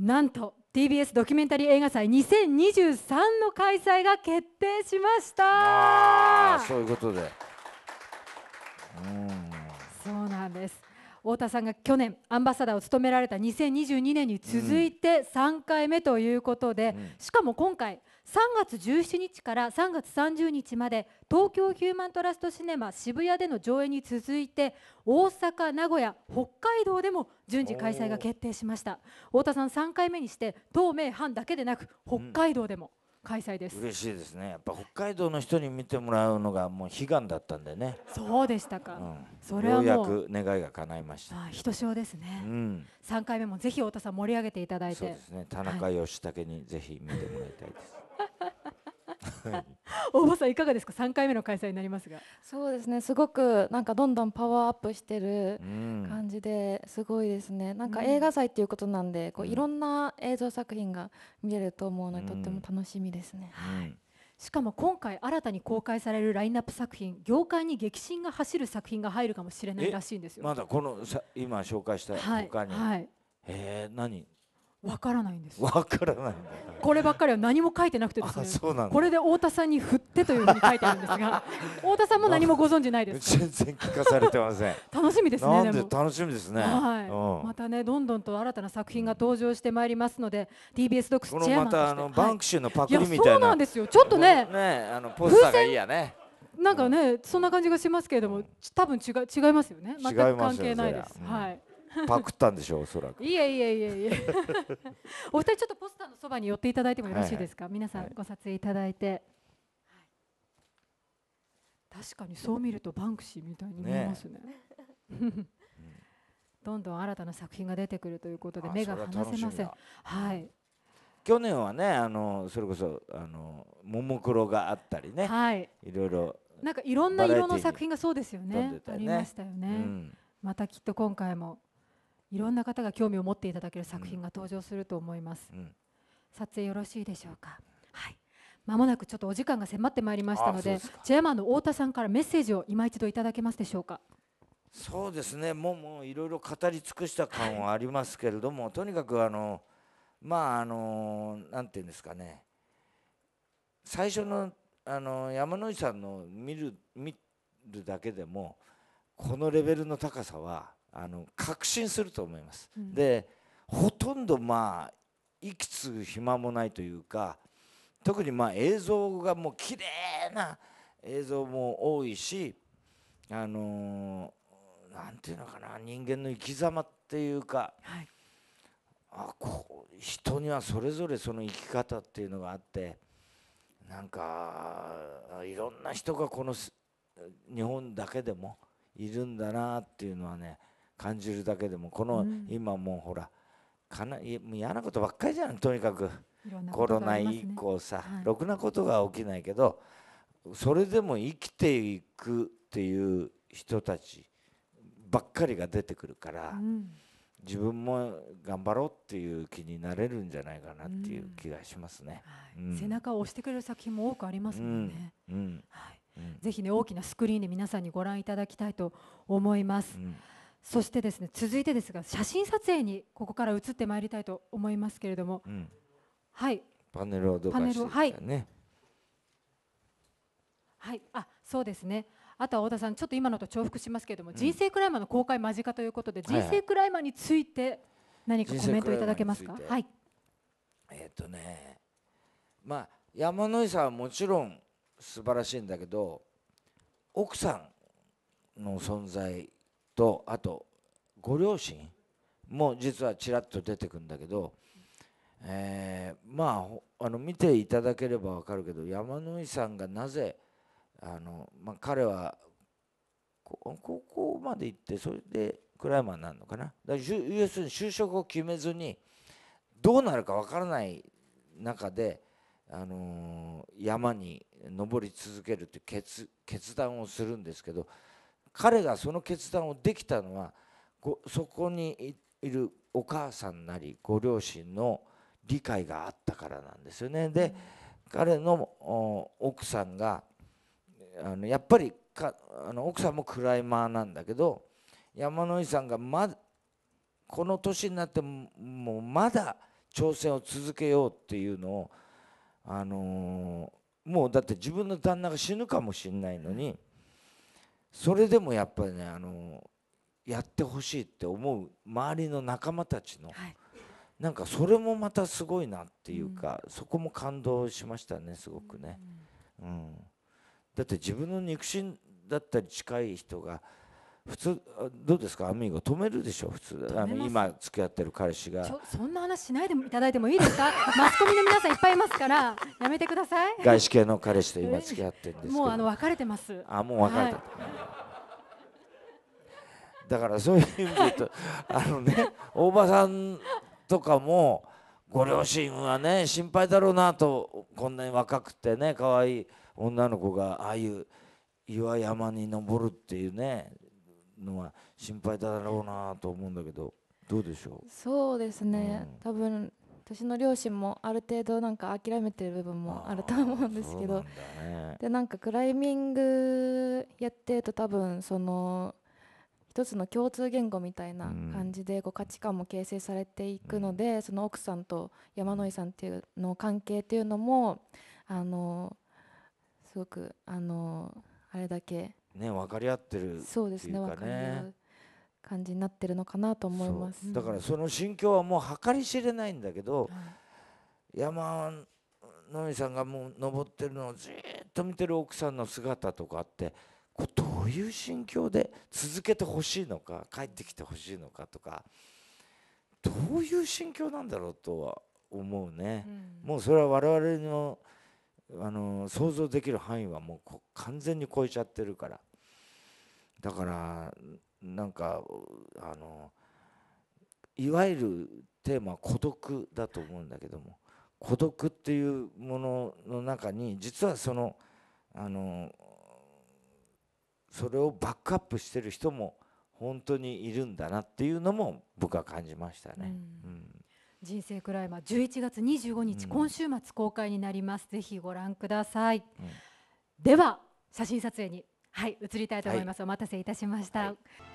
なんと TBS ドキュメンタリー映画祭2023の開催が決定しましたあそういうことでうんそうなんです太田さんが去年アンバサダーを務められた2022年に続いて3回目ということで、うん、しかも今回3月17日から3月30日まで東京ヒューマントラストシネマ渋谷での上映に続いて大阪、名古屋、北海道でも順次開催が決定しました太田さん3回目にして東名阪だけでなく北海道でも、開催です嬉しいですねやっぱ北海道の人に見てもらうのがもう悲願だったんでねそうでしたか、うん、それはようやく願いが叶いましたひとしおですね、うん、3回目もぜひ太田さん盛り上げていただいてそうですね田中義武にぜひ見てもらいたいです、はい 大場さんいかがですか3回目の開催になりますがそうですねすごくなんかどんどんパワーアップしてる感じですごいですね、うん、なんか映画祭っていうことなんで、こういろんな映像作品が見れると思うので、とっても楽しみですね、はいしかも今回新たに公開されるラインナップ作品業界に激震が走る作品が入るかもしれないらしいんですよまだこのさ今紹介した他に、はいはい、えー、何わからないんです。わからないんだ。こればっかりは何も書いてなくてですね。そうなんこれで太田さんに振ってというふうに書いてあるんですが、太田さんも何もご存知ないです。全然聞かされてません。楽しみですね。で楽しみですね。はい、またねどんどんと新たな作品が登場してまいりますので、TBS ドックスチェアマンとして。またあの、はい、バンクシーのパクリみたいな。そうなんですよ。ちょっとね。ねあのポスターがいいやね。なんかね、うん、そんな感じがしますけれども、多分違違いますよね。全く関係ないです。すはい。パクったんでしょうおそらくいやいやいやいや。お二人ちょっとポスターのそばに寄っていただいてもよろしいですか、はいはい、皆さんご撮影いただいて、はい、確かにそう見るとバンクシーみたいに見えますね、ね、どんどん新たな作品が出てくるということで目が離せませんはい去年はねあのそれこそあのももクロがあったりね、はい、いろいろなんかいろんな色の作品がそうですよね、ね、ありましたよね、うん、またきっと今回もいろんな方が興味を持っていただける作品が登場すると思います、撮影よろしいでしょうかはいまもなくちょっとお時間が迫ってまいりましたのでチェアマンの太田さんからメッセージを今一度いただけますでしょうかそうですねもうもういろいろ語り尽くした感はありますけれども、とにかくあのまああのなんていうんですかね最初のあの山野井さんの見る見るだけでもこのレベルの高さはあの確信すると思います。うん、でほとんどまあ息継ぐ暇もないというか特にまあ映像がもう綺麗な映像も多いしあの何、て言うのかな人間の生き様っていうか、はい、あこう人にはそれぞれその生き方っていうのがあってなんかいろんな人がこの日本だけでもいるんだなっていうのはね感じるだけでもこの今もうほらかな嫌なことばっかりじゃんとにかく、コロナ以降さ、ろくなことが起きないけどそれでも生きていくっていう人たちばっかりが出てくるから、自分も頑張ろうっていう気になれるんじゃないかなっていう気がしますね、背中を押してくれる作品も多くありますもんね。うんうん、はい、ぜひね大きなスクリーンで皆さんにご覧いただきたいと思います。そしてですね続いてですが写真撮影にここから移ってまいりたいと思いますけれども、うん、はいパネルをどうかして、ね、はい、はい、あそうですねあとは太田さんちょっと今のと重複しますけれども、うん、人生クライマーの公開間近ということで、人生クライマーについて何かコメントいただけますかはいえっ、ー、とねまあ山野井さんはもちろん素晴らしいんだけど奥さんの存在とあとご両親も実はちらっと出てくるんだけど、えー、まああの見ていただければ分かるけど山野井さんがなぜあの、まあ、彼は高校まで行ってそれでクライマーになるのかなだから要するに就職を決めずにどうなるか分からない中で、あのー、山に登り続けるという決断をするんですけど彼がその決断をできたのはそこにいるお母さんなりご両親の理解があったからなんですよね。で彼の奥さんがあのやっぱりかあの奥さんもクライマーなんだけど山野井さんがまこの年になってももうまだ挑戦を続けようっていうのを、あのー、もうだって自分の旦那が死ぬかもしれないのに。それでもやっぱりねあのやってほしいって思う周りの仲間たちの、はい、なんかそれもまたすごいなっていうか、うん、そこも感動しましたねすごくね、うん、うん、だって自分の肉親だったり近い人が普通どうですかアミーゴ止めるでしょ普通あの今付き合ってる彼氏がそんな話しないでいただいてもいいですか マスコミの皆さんいっぱいいますからやめてください外資系の彼氏と今付き合ってるんですもうあの別れてますあもう別れた、はいだからそういう意味で言うと あのね大場さんとかもご両親はね心配だろうなとこんなに若くてね可愛い女の子がああいう岩山に登るっていうねのは心配だろうなと思うんだけどどうでしょうそうですね、うん、多分私の両親もある程度なんか諦めてる部分もあると思うんですけどな、ね、でなんかクライミングやってると多分その一つの共通言語みたいな感じでこう価値観も形成されていくので、その奥さんと山野井さんっていうの関係っていうのもあのすごくあのあれだけね分かり合ってる、ね、そうですね分かり合う感じになってるのかなと思いますだからその心境はもう計り知れないんだけど、山野井さんがもう登ってるのをじっと見てる奥さんの姿とかって。これどういう心境で続けてほしいのか帰ってきてほしいのかとかどういう心境なんだろうとは思うね、うん、もうそれは我々のあの想像できる範囲はもう完全に超えちゃってるからだからなんかあのいわゆるテーマは孤独だと思うんだけども孤独っていうものの中に実はそのあのそれをバックアップしてる人も本当にいるんだなっていうのも僕は感じましたね。うん人生クライマー11月25日、うん、今週末公開になりますぜひご覧ください、うん、では写真撮影にはい移りたいと思います、はい、お待たせいたしました、はい